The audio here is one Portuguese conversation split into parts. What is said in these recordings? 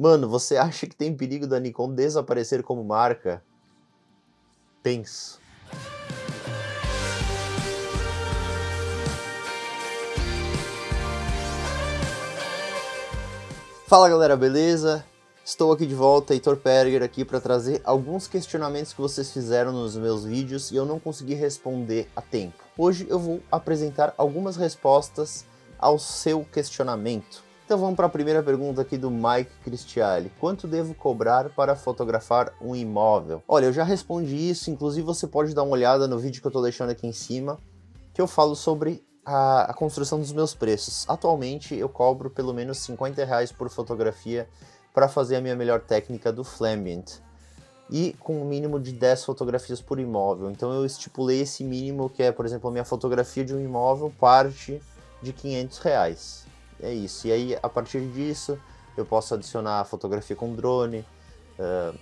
Mano, você acha que tem perigo da Nikon desaparecer como marca? Penso. Fala galera, beleza? Estou aqui de volta, Heitor Perger aqui para trazer alguns questionamentos que vocês fizeram nos meus vídeos e eu não consegui responder a tempo. Hoje eu vou apresentar algumas respostas ao seu questionamento. Então vamos para a primeira pergunta aqui do Mike Cristiali. Quanto devo cobrar para fotografar um imóvel? Olha, eu já respondi isso, inclusive você pode dar uma olhada no vídeo que eu estou deixando aqui em cima, que eu falo sobre a, a, construção dos meus preços. Atualmente eu cobro pelo menos 50 reais por fotografia para fazer a minha melhor técnica do Flambient e com um mínimo de 10 fotografias por imóvel. Então eu estipulei esse mínimo que é, por exemplo, a minha fotografia de um imóvel parte de 500 reais é isso. E aí, a partir disso, eu posso adicionar fotografia com drone, uh,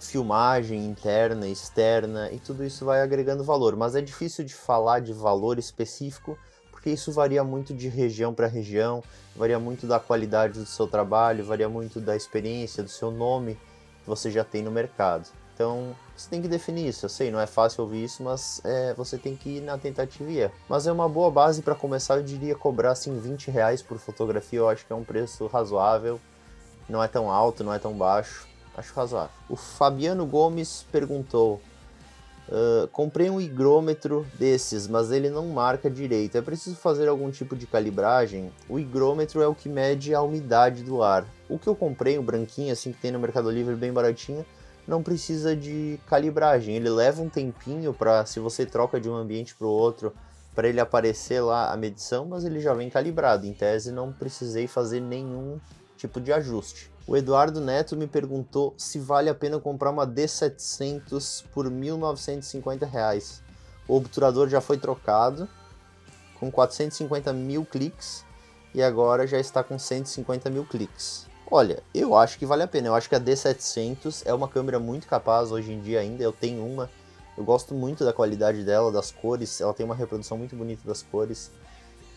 filmagem interna, externa, e tudo isso vai agregando valor. Mas é difícil de falar de valor específico, porque isso varia muito de região para região, varia muito da qualidade do seu trabalho, varia muito da experiência, do seu nome que você já tem no mercado. Então, você tem que definir isso. Eu sei, não é fácil ouvir isso, mas é, você tem que ir na tentativa e Mas é uma boa base para começar, eu diria, cobrar assim 20 reais por fotografia, eu acho que é um preço razoável. Não é tão alto, não é tão baixo. Acho razoável. O Fabiano Gomes perguntou: Uh, comprei um higrômetro desses, mas ele não marca direito. É preciso fazer algum tipo de calibragem? O higrômetro é o que mede a umidade do ar. O que eu comprei, o branquinho, assim que tem no Mercado Livre, bem baratinho, não precisa de calibragem. Ele leva um tempinho para, se você troca de um ambiente para o outro, para ele aparecer lá a medição, mas ele já vem calibrado. Em tese, não precisei fazer nenhum tipo de ajuste. O Eduardo Neto me perguntou se vale a pena comprar uma D700 por R$ 1.950. Reais. O obturador já foi trocado com 450 mil cliques e agora já está com 150 mil cliques. Olha, eu acho que vale a pena. Eu acho que a D700 é uma câmera muito capaz hoje em dia ainda. Eu tenho uma. Eu gosto muito da qualidade dela, das cores. Ela tem uma reprodução muito bonita das cores.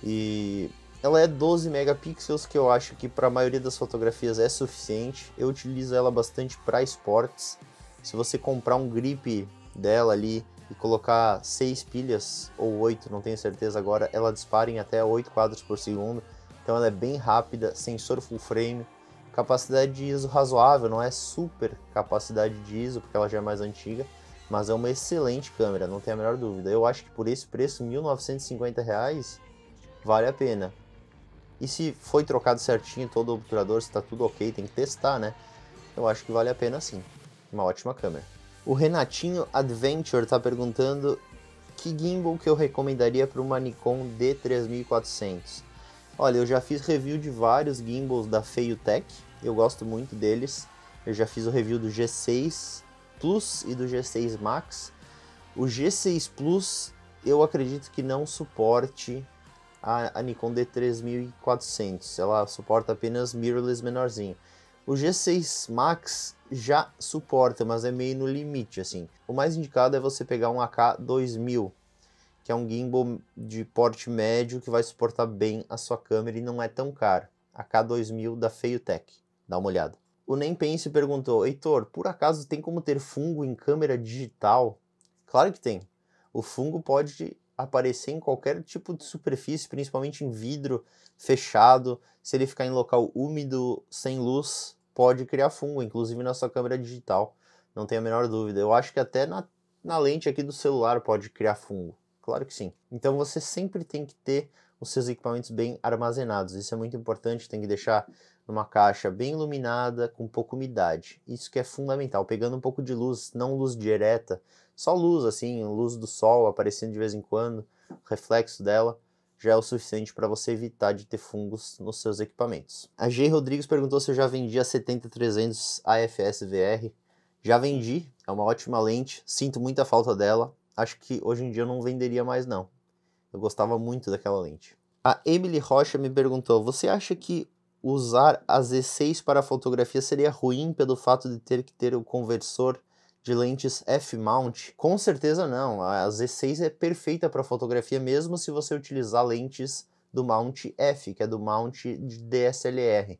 E ela é 12 megapixels, que eu acho que para a maioria das fotografias é suficiente. Eu utilizo ela bastante para esportes. Se você comprar um grip dela ali e colocar 6 pilhas ou 8, não tenho certeza agora, ela dispara em até 8 quadros por segundo. Então ela é bem rápida, sensor full frame Capacidade de ISO razoável, não é super capacidade de ISO, porque ela já é mais antiga, mas é uma excelente câmera, não tem a menor dúvida. Eu acho que por esse preço, R$ 1.950, reais, vale a pena. E se foi trocado certinho todo o obturador, se está tudo ok, tem que testar, né? Eu acho que vale a pena sim. Uma ótima câmera. O Renatinho Adventure está perguntando que gimbal que eu recomendaria para uma Nikon D3400. Olha, eu já fiz review de vários gimbals da Feiutech, eu gosto muito deles. Eu já fiz o review do G6 Plus e do G6 Max. O G6 Plus eu acredito que não suporte a, a Nikon D3400, ela suporta apenas mirrorless menorzinho. O G6 Max já suporta, mas é meio no limite assim. O mais indicado é você pegar um AK 2000 que é um gimbal de porte médio que vai suportar bem a sua câmera e não é tão caro. A K2000 da Feiotech. Dá uma olhada. O Nempense perguntou: Heitor, por acaso tem como ter fungo em câmera digital? Claro que tem. O fungo pode aparecer em qualquer tipo de superfície, principalmente em vidro fechado. Se ele ficar em local úmido, sem luz, pode criar fungo, inclusive na sua câmera digital. Não tenho a menor dúvida. Eu acho que até na, na lente aqui do celular pode criar fungo. Claro que sim. Então você sempre tem que ter os seus equipamentos bem armazenados. Isso é muito importante, tem que deixar numa caixa bem iluminada, com pouca umidade. Isso que é fundamental, pegando um pouco de luz, não luz direta, só luz assim, luz do sol aparecendo de vez em quando, reflexo dela já é o suficiente para você evitar de ter fungos nos seus equipamentos. A G Rodrigues perguntou se eu já vendi a 70300 AFS VR. Já vendi, é uma ótima lente, sinto muita falta dela, acho que hoje em dia eu não venderia mais não. Eu gostava muito daquela lente. A Emily Rocha me perguntou: "Você acha que usar a Z6 para fotografia seria ruim pelo fato de ter que ter o conversor de lentes F-mount? Com certeza não. A Z6 é perfeita para fotografia mesmo se você utilizar lentes do mount F, que é do mount de DSLR.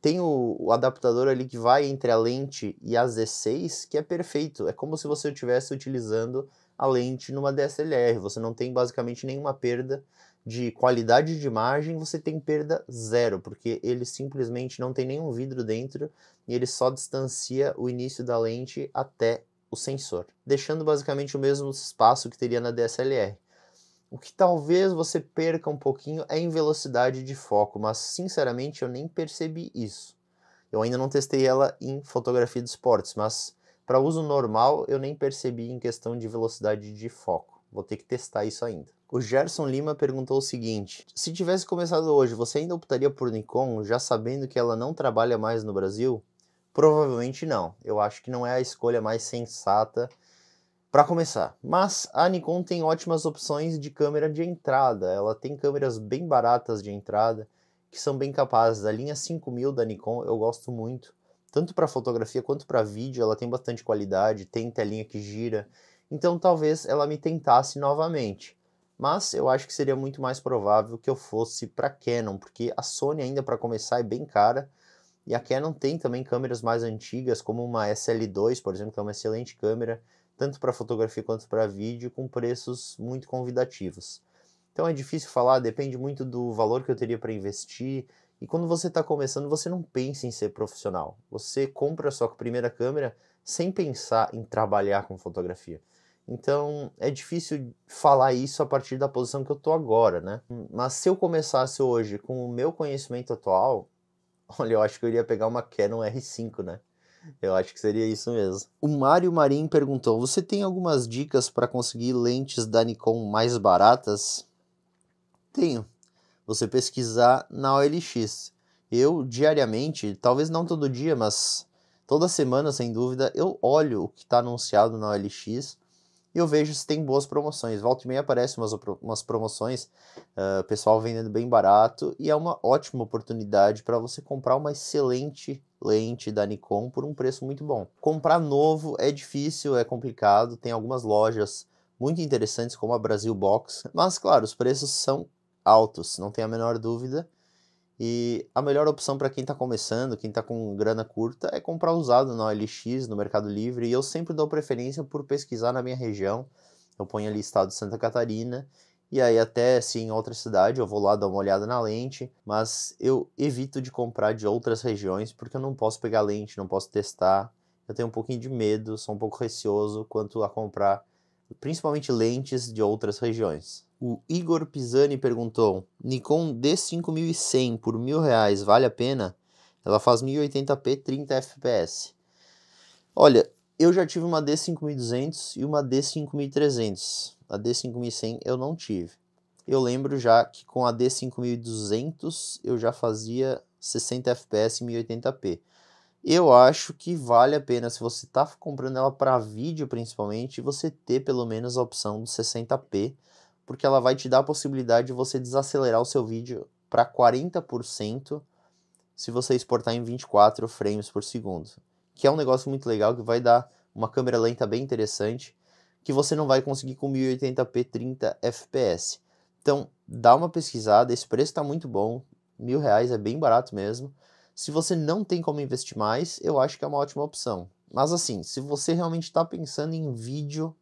Tem o, o, adaptador ali que vai entre a lente e a Z6, que é perfeito. É como se você estivesse utilizando a lente numa DSLR. Você não tem basicamente nenhuma perda de qualidade de imagem, você tem perda zero, porque ele simplesmente não tem nenhum vidro dentro e ele só distancia o início da lente até o sensor, deixando basicamente o mesmo espaço que teria na DSLR. O que talvez você perca um pouquinho é em velocidade de foco, mas sinceramente eu nem percebi isso. Eu ainda não testei ela em fotografia de esportes, mas para uso normal, eu nem percebi em questão de velocidade de foco. Vou ter que testar isso ainda. O Gerson Lima perguntou o seguinte: Se tivesse começado hoje, você ainda optaria por Nikon, já sabendo que ela não trabalha mais no Brasil? Provavelmente não. Eu acho que não é a escolha mais sensata para começar. Mas a Nikon tem ótimas opções de câmera de entrada. Ela tem câmeras bem baratas de entrada que são bem capazes. A linha 5000 da Nikon eu gosto muito tanto para fotografia quanto para vídeo, ela tem bastante qualidade, tem telinha que gira. Então talvez ela me tentasse novamente. Mas eu acho que seria muito mais provável que eu fosse para Canon, porque a Sony ainda para começar é bem cara. E a Canon tem também câmeras mais antigas, como uma SL2, por exemplo, que é uma excelente câmera, tanto para fotografia quanto para vídeo, com preços muito convidativos. Então é difícil falar, depende muito do valor que eu teria para investir, e quando você está começando, você não pensa em ser profissional. Você compra sua primeira câmera sem pensar em trabalhar com fotografia. Então é difícil falar isso a partir da posição que eu tô agora, né? Mas se eu começasse hoje com o meu conhecimento atual, olha, eu acho que eu iria pegar uma Canon R5, né? Eu acho que seria isso mesmo. O Mário Marim perguntou: Você tem algumas dicas para conseguir lentes da Nikon mais baratas? Tenho você pesquisar na OLX. Eu diariamente, talvez não todo dia, mas toda semana, sem dúvida, eu olho o que está anunciado na OLX e eu vejo se tem boas promoções. Volta e meia aparecem umas, umas promoções, uh, pessoal vendendo bem barato, e é uma ótima oportunidade para você comprar uma excelente lente da Nikon por um preço muito bom. Comprar novo é difícil, é complicado, tem algumas lojas muito interessantes como a Brasil Box, mas claro, os preços são altos, não tem a menor dúvida. E a melhor opção para quem está começando, quem está com grana curta, é comprar usado na OLX, no Mercado Livre. E eu sempre dou preferência por pesquisar na minha região. Eu ponho ali estado de Santa Catarina. E aí, até se em outra cidade, eu vou lá dar uma olhada na lente. Mas eu evito de comprar de outras regiões porque eu não posso pegar lente, não posso testar. Eu tenho um pouquinho de medo, sou um pouco receoso quanto a comprar principalmente lentes de outras regiões. O Igor Pisani perguntou: Nikon D5100 por mil reais vale a pena? Ela faz 1080p 30 fps. Olha, eu já tive uma D5200 e uma D5300. A D5100 eu não tive. Eu lembro já que com a D5200 eu já fazia 60 fps e 1080p. Eu acho que vale a pena, se você está comprando ela para vídeo principalmente, você ter pelo menos a opção do 60p porque ela vai te dar a possibilidade de você desacelerar o seu vídeo para 40% se você exportar em 24 frames por segundo, que é um negócio muito legal que vai dar uma câmera lenta bem interessante, que você não vai conseguir com 1080p 30 fps. Então, dá uma pesquisada, esse preço está muito bom, mil reais é bem barato mesmo. Se você não tem como investir mais, eu acho que é uma ótima opção. Mas assim, se você realmente está pensando em vídeo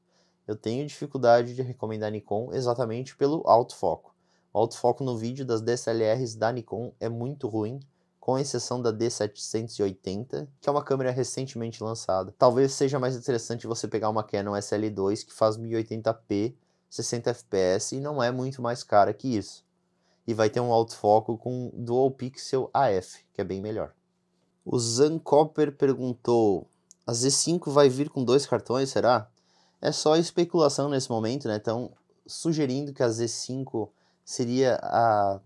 eu tenho dificuldade de recomendar Nikon exatamente pelo alto foco. O alto foco no vídeo das DSLRs da Nikon é muito ruim, com exceção da D780, que é uma câmera recentemente lançada. Talvez seja mais interessante você pegar uma Canon SL2 que faz 1080p, 60 fps e não é muito mais cara que isso. E vai ter um alto foco com Dual Pixel AF, que é bem melhor. O Zancopper perguntou: a Z5 vai vir com dois cartões, será? É só especulação nesse momento, né? Estão sugerindo que a Z5 seria a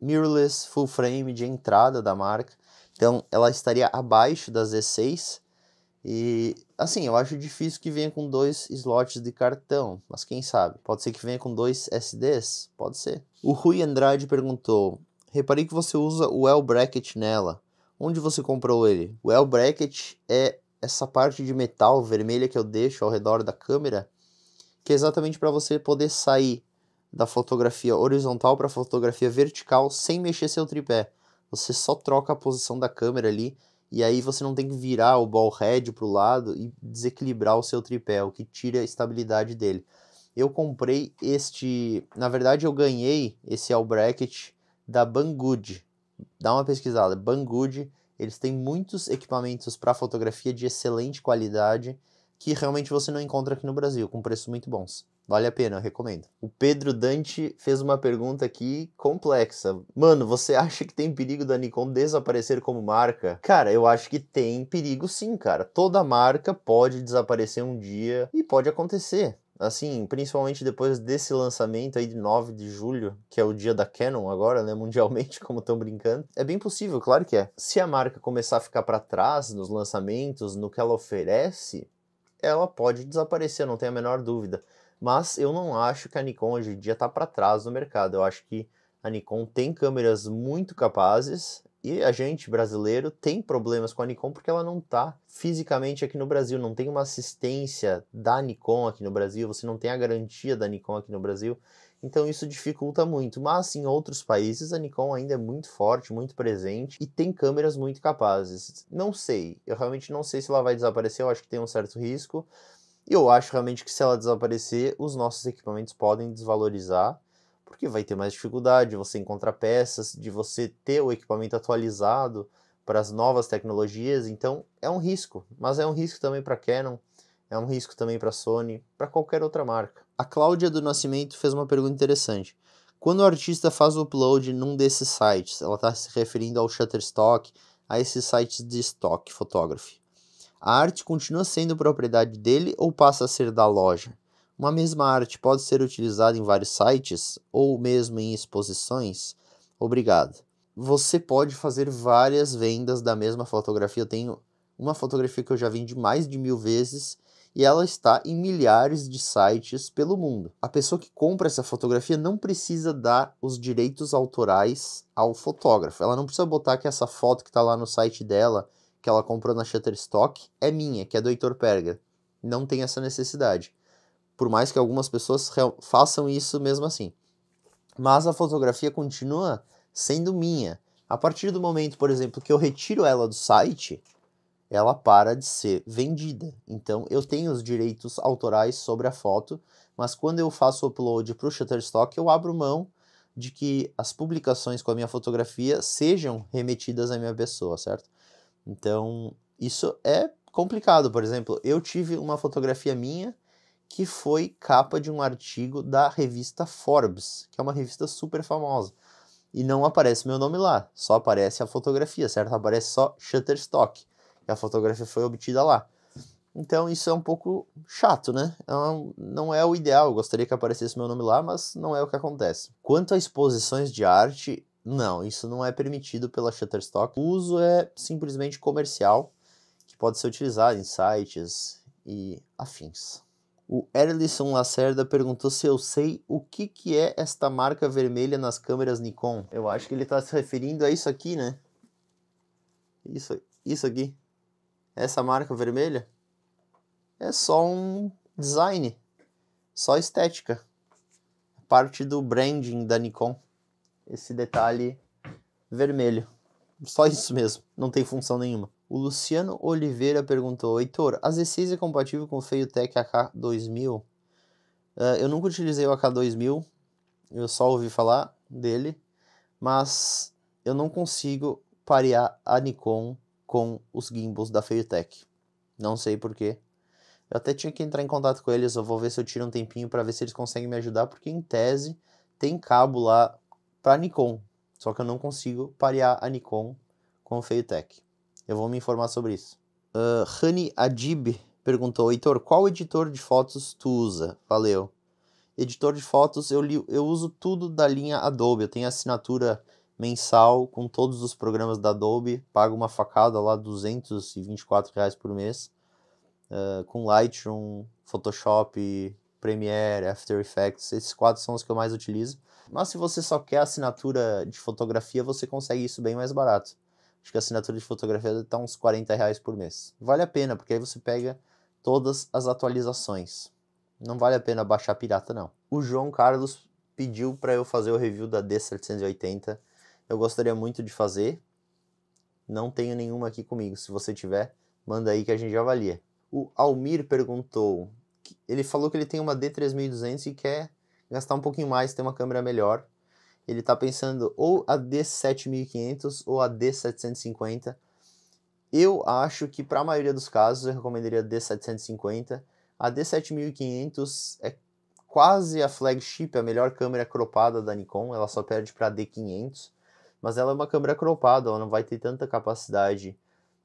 mirrorless full frame de entrada da marca. Então ela estaria abaixo da Z6. E assim, eu acho difícil que venha com dois slots de cartão, mas quem sabe? Pode ser que venha com dois SDs? Pode ser. O Rui Andrade perguntou: Reparei que você usa o L bracket nela. Onde você comprou ele? O L bracket é essa parte de metal vermelha que eu deixo ao redor da câmera, que é exatamente para você poder sair da fotografia horizontal para a fotografia vertical sem mexer seu tripé. Você só troca a posição da câmera ali e aí você não tem que virar o ball head para o lado e desequilibrar o seu tripé, o que tira a estabilidade dele. Eu comprei este, na verdade eu ganhei esse all bracket da Banggood. Dá uma pesquisada, Banggood eles têm muitos equipamentos para fotografia de excelente qualidade que realmente você não encontra aqui no Brasil, com preços muito bons. Vale a pena, eu recomendo. O Pedro Dante fez uma pergunta aqui complexa. Mano, você acha que tem perigo da Nikon desaparecer como marca? Cara, eu acho que tem perigo sim, cara. Toda marca pode desaparecer um dia e pode acontecer assim, principalmente depois desse lançamento aí de 9 de julho, que é o dia da Canon agora, né, mundialmente, como estão brincando. É bem possível, claro que é. Se a marca começar a ficar para trás nos lançamentos, no que ela oferece, ela pode desaparecer, não tem a menor dúvida. Mas eu não acho que a Nikon hoje em dia está para trás no mercado. Eu acho que a Nikon tem câmeras muito capazes, e a gente, brasileiro, tem problemas com a Nikon porque ela não está fisicamente aqui no Brasil, não tem uma assistência da Nikon aqui no Brasil, você não tem a garantia da Nikon aqui no Brasil. Então isso dificulta muito, mas em outros países a Nikon ainda é muito forte, muito presente e tem câmeras muito capazes. Não sei, eu realmente não sei se ela vai desaparecer, eu acho que tem um certo risco. E eu acho realmente que se ela desaparecer, os nossos equipamentos podem desvalorizar porque vai ter mais dificuldade de você encontrar peças, de você ter o equipamento atualizado para as novas tecnologias, então é um risco, mas é um risco também para Canon, é um risco também para Sony, para qualquer outra marca. A Cláudia do Nascimento fez uma pergunta interessante. Quando o artista faz o upload num desses sites, ela está se referindo ao Shutterstock, a esses sites de estoque, Photography. A arte continua sendo propriedade dele ou passa a ser da loja? Uma mesma arte pode ser utilizada em vários sites ou mesmo em exposições? Obrigado. Você pode fazer várias vendas da mesma fotografia. Eu tenho uma fotografia que eu já vendi mais de mil vezes e ela está em milhares de sites pelo mundo. A pessoa que compra essa fotografia não precisa dar os direitos autorais ao fotógrafo. Ela não precisa botar que essa foto que está lá no site dela, que ela comprou na Shutterstock, é minha, que é do Heitor Perga. Não tem essa necessidade por mais que algumas pessoas façam isso mesmo assim. Mas a fotografia continua sendo minha. A partir do momento, por exemplo, que eu retiro ela do site, ela para de ser vendida. Então eu tenho os direitos autorais sobre a foto, mas quando eu faço o upload para o Shutterstock, eu abro mão de que as publicações com a minha fotografia sejam remetidas à minha pessoa, certo? Então isso é complicado. Por exemplo, eu tive uma fotografia minha que foi capa de um artigo da revista Forbes, que é uma revista super famosa. E não aparece meu nome lá, só aparece a fotografia, certo? Aparece só Shutterstock. E a fotografia foi obtida lá. Então isso é um pouco chato, né? É não é o ideal. Eu gostaria que aparecesse meu nome lá, mas não é o que acontece. Quanto a exposições de arte, não, isso não é permitido pela Shutterstock. O uso é simplesmente comercial, que pode ser utilizado em sites e afins. O Erlison Lacerda perguntou se eu sei o que, que é esta marca vermelha nas câmeras Nikon. Eu acho que ele está se referindo a isso aqui, né? Isso, isso aqui. É essa marca vermelha é só um design, só estética. É parte do branding da Nikon. Esse detalhe vermelho. Só isso mesmo, não tem função nenhuma. O Luciano Oliveira perguntou: Heitor, a Z6 é compatível com o Feiotech AK2000? Uh, ah, eu nunca utilizei o AK2000, eu só ouvi falar dele, mas eu não consigo parear a Nikon com os gimbals da Feiotech. Não sei porquê. Eu até tinha que entrar em contato com eles, eu vou ver se eu tiro um tempinho para ver se eles conseguem me ajudar, porque em tese tem cabo lá para Nikon, só que eu não consigo parear a Nikon com o Feiotech. Eu vou me informar sobre isso. Uh, ah, Hani Adib perguntou: Heitor, qual editor de fotos tu usa? Valeu. Editor de fotos, eu, li, eu uso tudo da linha Adobe. Eu tenho assinatura mensal com todos os programas da Adobe. Pago uma facada lá, 224 reais por mês. Uh, com Lightroom, Photoshop, Premiere, After Effects. Esses quatro são os que eu mais utilizo. Mas se você só quer assinatura de fotografia, você consegue isso bem mais barato. Acho que a assinatura de fotografia deve estar uns 40 reais por mês. Vale a pena, porque aí você pega todas as atualizações. Não vale a pena baixar pirata, não. O João Carlos pediu para eu fazer o review da D780. Eu gostaria muito de fazer. Não tenho nenhuma aqui comigo. Se você tiver, manda aí que a gente avalia. O Almir perguntou. Ele falou que ele tem uma D3200 e quer gastar um pouquinho mais, ter uma câmera melhor ele está pensando ou a D7500 ou a D750. Eu acho que para a maioria dos casos eu recomendaria a D750. A D7500 é quase a flagship, a melhor câmera cropada da Nikon, ela só perde para a D500, mas ela é uma câmera cropada, ela não vai ter tanta capacidade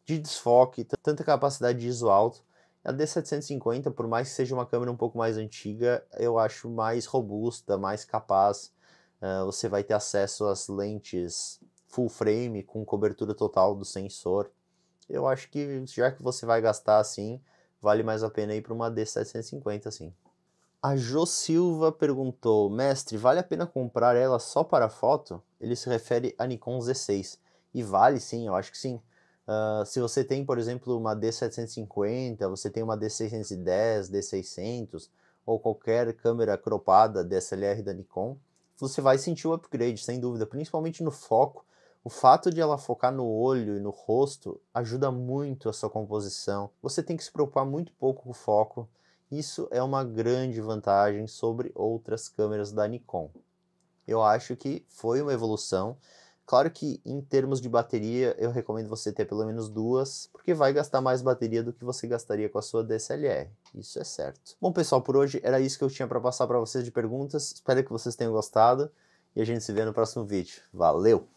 de desfoque, tanta capacidade de ISO alto. A D750, por mais que seja uma câmera um pouco mais antiga, eu acho mais robusta, mais capaz ah, você vai ter acesso às lentes full frame com cobertura total do sensor. Eu acho que já que você vai gastar assim, vale mais a pena ir para uma D750 assim. A Jo Silva perguntou: "Mestre, vale a pena comprar ela só para foto?" Ele se refere à Nikon Z6. E vale sim, eu acho que sim. Uh, se você tem, por exemplo, uma D750, você tem uma D610, D600 ou qualquer câmera cropada DSLR da Nikon, você vai sentir o upgrade, sem dúvida, principalmente no foco. O fato de ela focar no olho e no rosto ajuda muito a sua composição. Você tem que se preocupar muito pouco com o foco. Isso é uma grande vantagem sobre outras câmeras da Nikon. Eu acho que foi uma evolução. Claro que em termos de bateria, eu recomendo você ter pelo menos duas, porque vai gastar mais bateria do que você gastaria com a sua DSLR. Isso é certo. Bom, pessoal, por hoje era isso que eu tinha para passar para vocês de perguntas. Espero que vocês tenham gostado e a gente se vê no próximo vídeo. Valeu!